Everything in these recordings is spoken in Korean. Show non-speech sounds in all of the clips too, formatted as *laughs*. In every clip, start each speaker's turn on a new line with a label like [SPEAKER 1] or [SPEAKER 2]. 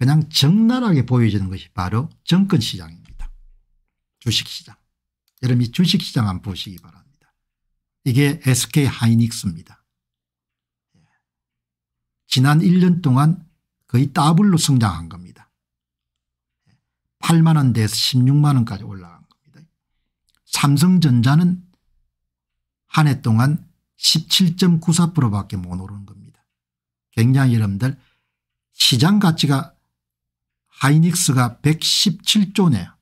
[SPEAKER 1] 그냥 적나라하게 보여지는 것이 바로 정권시장입니다. 주식시장. 여러분 이 주식시장 한번 보시기 바랍니다. 이게 SK 하이닉스입니다. 예. 지난 1년 동안 거의 더블로 성장한 겁니다. 8만 예. 원대에서 16만 원까지 올라간 겁니다. 삼성전자는 한 해 동안 17.94%밖에 못오르 겁니다. 굉장히 여러분들 시장 가치가 하이닉스가 117조네요.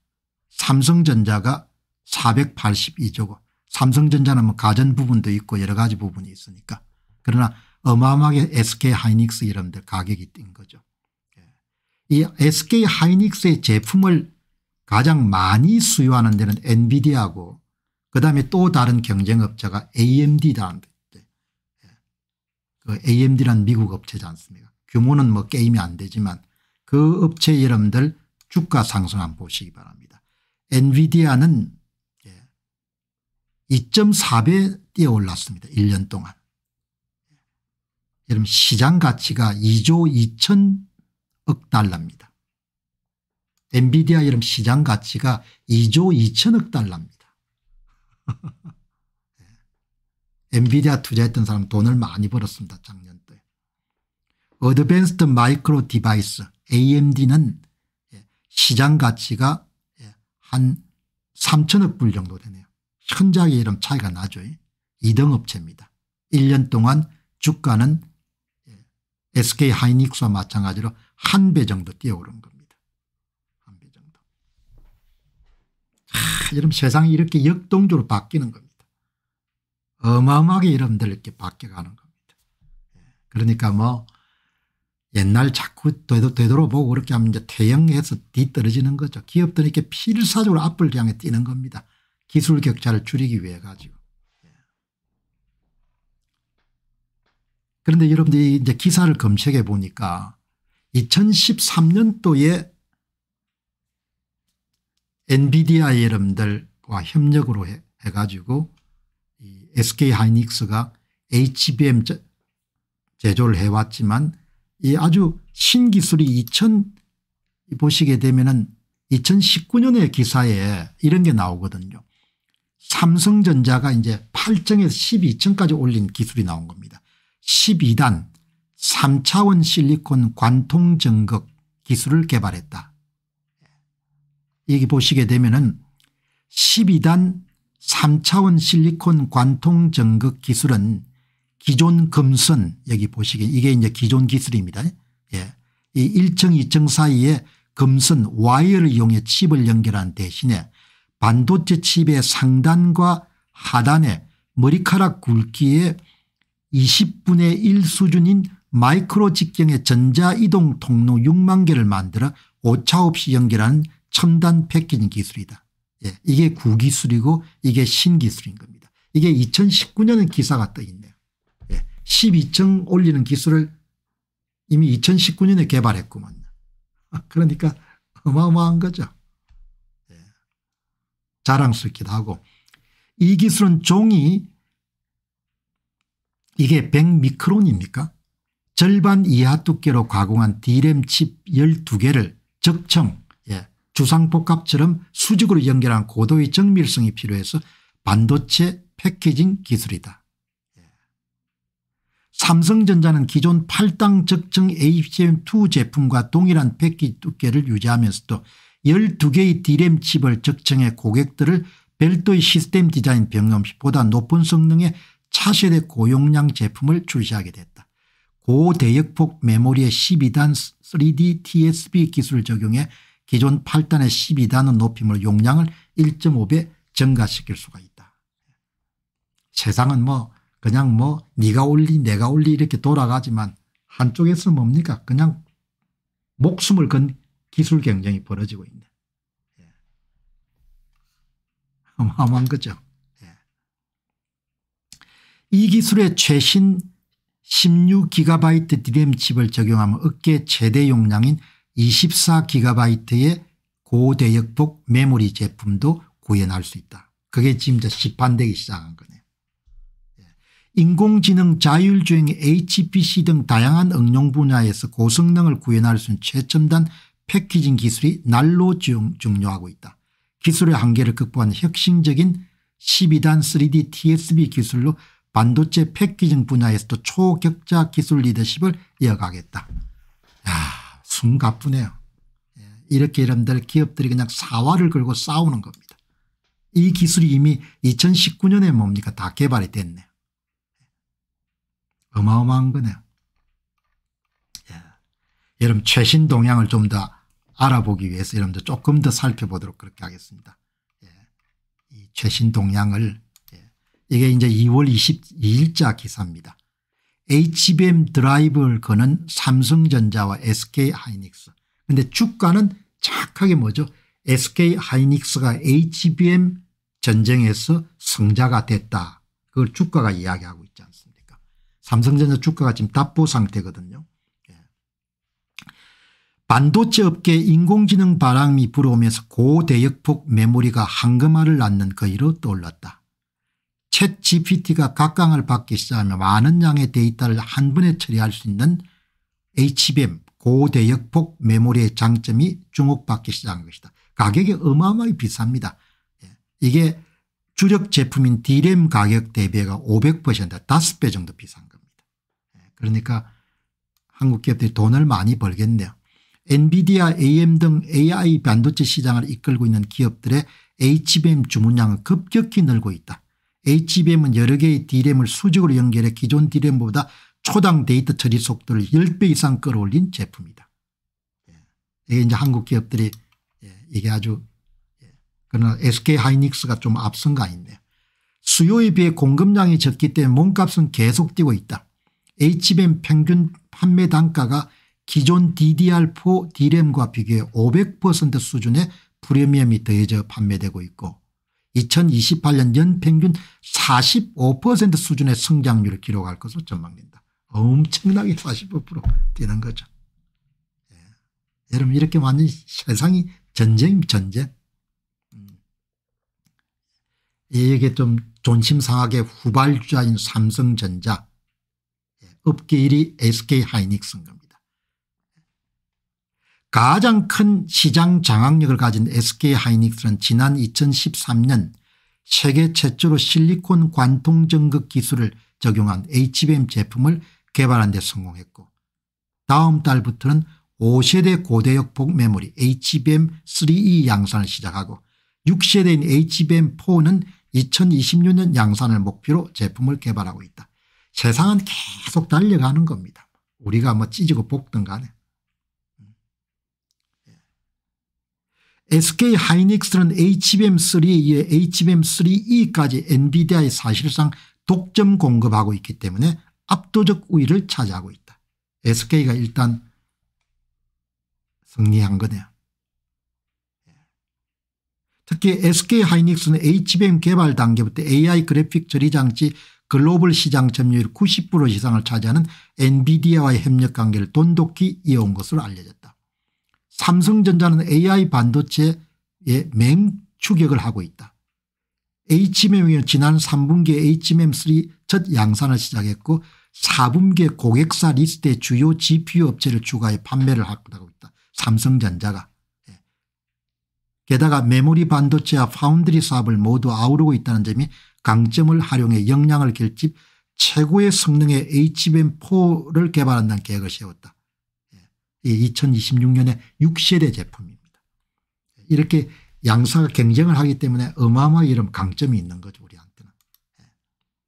[SPEAKER 1] 삼성전자가 482조고 삼성전자는 뭐 가전 부분도 있고 여러 가지 부분이 있으니까 그러나 어마어마하게 SK 하이닉스 이런데 가격이 뛴 거죠. 예. 이 SK 하이닉스의 제품을 가장 많이 수요하는 데는 엔비디아고 그다음에 또 다른 경쟁업자가 AMD라는 예. 그 AMD란 미국 업체지 않습니까? 규모는 뭐 게임이 안 되지만 그 업체 여러분들 주가 상승 한번 보시기 바랍니다. 엔비디아는 2.4배 예, 뛰어올랐습니다. 1년 동안. 여러분 시장 가치가 2조 2천억 달러입니다. 엔비디아 여러분 시장 가치가 2조 2천억 달러입니다. *laughs* 예. 엔비디아 투자했던 사람 돈을 많이 벌었습니다. 작년 때. 어드밴스드 마이크로 디바이스 AMD는 예, 시장 가치가 예, 한 3천억 불 정도 되네요. 천작의 이름 차이가 나죠. 2등 업체입니다. 1년 동안 주가는 SK 예, 하이닉스와 마찬가지로 한 배 정도 뛰어오른 겁니다. 한 배 정도. 하, 여러분 세상이 이렇게 역동적으로 바뀌는 겁니다. 어마어마하게 여러분들 이렇게 바뀌어가는 겁니다. 그러니까 뭐 옛날 자꾸 되돌아보고 그렇게 하면 이제 퇴영해서 뒤떨어지는 거죠. 기업들은 이렇게 필사적으로 앞을 향해 뛰는 겁니다. 기술 격차를 줄이기 위해 가지고. 예. 그런데 여러분들이 이제 기사를 검색해 보니까 2013년도에 엔비디아 여러분들과 협력으로 해, 가지고 SK하이닉스가 HBM 제조를 해왔지만 이 아주 신기술이 2000 보시게 되면은 2019년의 기사에 이런 게 나오거든요. 삼성전자가 이제 8층에서 12층까지 올린 기술이 나온 겁니다. 12단 3차원 실리콘 관통 전극 기술을 개발했다. 여기 예. 보시게 되면은 12단 3차원 실리콘 관통 전극 기술은 기존 금선 여기 보시기 이게 이제 기존 기술입니다. 예. 이 1층 2층 사이에 금선 와이어를 이용해 칩을 연결한 대신에 반도체 칩의 상단과 하단에 머리카락 굵기에 20분의 1 수준인 마이크로 직경의 전자이동 통로 6만 개를 만들어 오차 없이 연결하는 첨단 패키징 기술이다. 예, 이게 구기술이고 이게 신기술인 겁니다. 이게 2019년에 기사가 떠있는 12층 올리는 기술을 이미 2019년에 개발했구먼요. 아, 그러니까 어마어마한 거죠. 예. 자랑스럽기도 하고 이 기술은 종이 이게 100미크론입니까? 절반 이하 두께로 가공한 디램 칩 12개를 적청 예. 주상복합처럼 수직으로 연결한 고도의 정밀성이 필요해서 반도체 패키징 기술이다. 삼성전자는 기존 8당 적정 HM2 제품과 동일한 패키 두께를 유지하면서도 12개의 D램 칩을 적정해 고객들을 별도의 시스템 디자인 병시 보다 높은 성능의 차세대 고용량 제품을 출시하게 됐다. 고대역폭 메모리의 12단 3D TSP 기술 적용해 기존 8단의 12단의 높임을 용량을 1.5배 증가시킬 수가 있다. 세상은 뭐 그냥 뭐 네가 올리 내가 올리 이렇게 돌아가지만 한쪽에서 뭡니까 그냥 목숨을 건 기술 경쟁이 벌어지고 있는 예. 어마어마한 거죠. 예. 이 기술의 최신 16GB DRAM 칩을 적용하면 어깨 최대 용량인 24GB의 고대역폭 메모리 제품도 구현할 수 있다. 그게 지금 시판되기 시작한 거네. 인공지능 자율주행 HPC 등 다양한 응용 분야에서 고성능을 구현할 수 있는 최첨단 패키징 기술이 날로 중요하고 있다. 기술의 한계를 극복한 혁신적인 12단 3D TSB 기술로 반도체 패키징 분야에서도 초격자 기술 리더십을 이어가겠다. 야, 숨가쁘네요. 예, 이렇게 이런들 기업들이 그냥 사활을 걸고 싸우는 겁니다. 이 기술이 이미 2019년에 뭡니까 다 개발이 됐네. 어마어마한 거네요. 예. 여러분 최신 동향을 좀 더 알아보기 위해서 여러분들 조금 더 살펴보도록 그렇게 하겠습니다. 예. 이 최신 동향을 예. 이게 이제 2월 22일자 기사입니다. HBM 드라이브를 거는 삼성전자와 SK하이닉스 근데 주가는 착하게 뭐죠 SK하이닉스가 HBM 전쟁에서 승자가 됐다. 그걸 주가가 이야기하고 삼성전자 주가가 지금 답보 상태거든요. 예. 반도체 업계 인공지능 바람이 불어오면서 고대역폭 메모리가 한금알을 낳는 거의로 떠올랐다. 챗 GPT가 각광을 받기 시작하면 많은 양의 데이터를 한 번에 처리할 수 있는 HBM 고대역폭 메모리의 장점이 주목받기 시작한 것이다. 가격이 어마어마하게 비쌉니다. 예. 이게 주력 제품인 D램 가격 대비가 500% 5배 정도 비싼 그러니까 한국 기업들이 돈을 많이 벌겠네요. 엔비디아 AM 등 AI 반도체 시장을 이끌고 있는 기업들의 HBM 주문량은 급격히 늘고 있다. HBM은 여러 개의 D램을 수직으로 연결해 기존 D램보다 초당 데이터 처리 속도를 10배 이상 끌어올린 제품이다. 예. 이게 이제 한국 기업들이 예, 이게 아주 예, 그러나 SK하이닉스가 좀 앞선 거 아닌데요. 수요에 비해 공급량이 적기 때문에 몸값은 계속 뛰고 있다. HBM 평균 판매 단가가 기존 DDR4 D램과 비교해 500% 수준의 프리미엄이 더해져 판매되고 있고 2028년 연평균 45% 수준의 성장률을 기록할 것으로 전망된다. 엄청나게 45% 뛰는 거죠. 예. 여러분 이렇게 완전히 세상이 전쟁 전쟁. 음. 이게 좀 존심 상하게 후발주자인 삼성전자 업계 1위 SK 하이닉스인 겁니다. 가장 큰 시장 장악력을 가진 SK 하이닉스는 지난 2013년 세계 최초로 실리콘 관통전극 기술을 적용한 HBM 제품을 개발한 데 성공했고 다음 달부터는 5세대 고대역폭 메모리 HBM3E 양산을 시작하고 6세대인 HBM4는 2026년 양산을 목표로 제품을 개발하고 있다. 세상은 계속 달려가는 겁니다. 우리가 뭐찢어 볶든 간에. SK 예. 하이닉스는 HBM3에 HBM3E까지 엔비디아에 사실상 독점 공급하고 있기 때문에 압도적 우위를 차지하고 있다. SK가 일단 승리한 거네요. 예. 특히 SK 하이닉스는 HBM 개발 단계부터 AI 그래픽 처리 장치 글로벌 시장 점유율 90% 이상을 차지하는 엔비디아와의 협력 관계를 돈독히 이어온 것으로 알려졌다. 삼성전자는 AI 반도체에 맹추격을 하고 있다. HMM이 지난 3분기에 HMM3 첫 양산을 시작했고 4분기에 고객사 리스트에 주요 GPU 업체를 추가해 판매를 하고 있다. 삼성전자가. 예. 게다가 메모리 반도체와 파운드리 사업을 모두 아우르고 있다는 점이 강점을 활용해 역량을 결집 최고의 성능의 HBM4를 개발한다는 계획을 세웠다. 2026년에 예, 6세대 제품입니다. 이렇게 양사가 경쟁을 하기 때문에 어마어마하 이런 강점이 있는 거죠 우리한테는. 예,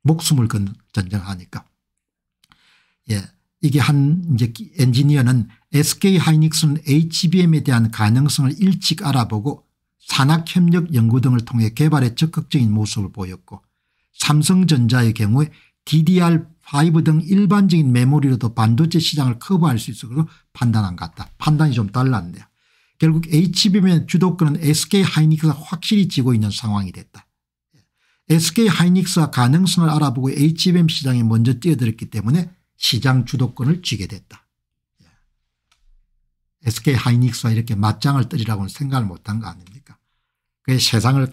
[SPEAKER 1] 목숨을 건 전쟁하니까. 예. 이게 한 이제 엔지니어는 SK 하이닉스는 HBM에 대한 가능성을 일찍 알아보고 산학협력 연구 등을 통해 개발에 적극적인 모습을 보였고 삼성전자의 경우에 DDR5 등 일반적인 메모리로도 반도체 시장을 커버할 수 있을 것으로 판단한 것 같다. 판단이 좀 달랐네요. 결국 HBM의 주도권은 SK하이닉스가 확실히 지고 있는 상황이 됐다. SK하이닉스가 가능성을 알아보고 HBM 시장에 먼저 뛰어들었기 때문에 시장 주도권을 쥐게 됐다. SK하이닉스와 이렇게 맞짱을 뜨리라고는 생각을 못한 거 아닙니까 그 세상을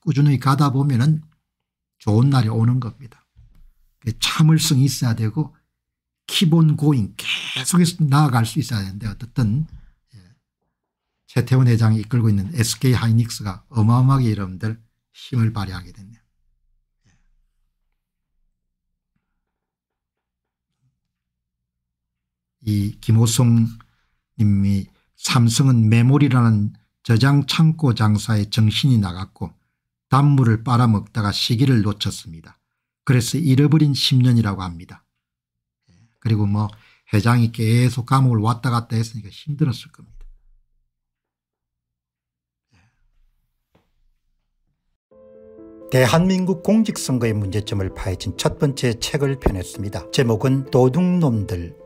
[SPEAKER 1] 꾸준히 가다 보면은 좋은 날이 오는 겁니다. 참을성이 있어야 되고 기본 고인 계속해서 나아갈 수 있어야 되는데 어떻든 예, 최태원 회장이 이끌고 있는 SK 하이닉스가 어마어마하게 여러분들 힘을 발휘하게 됐네요. 예. 이 김호성 님이 삼성은 메모리라는 저장 창고 장사에 정신이 나갔고 단물을 빨아먹다가 시기를 놓쳤습니다. 그래서 잃어버린 10년이라고 합니다. 그리고 뭐 회장이 계속 감옥을 왔다 갔다 했으니까 힘들었을 겁니다. 대한민국 공직선거의 문제점을 파헤친 첫 번째 책을 펴냈습니다. 제목은 도둑놈들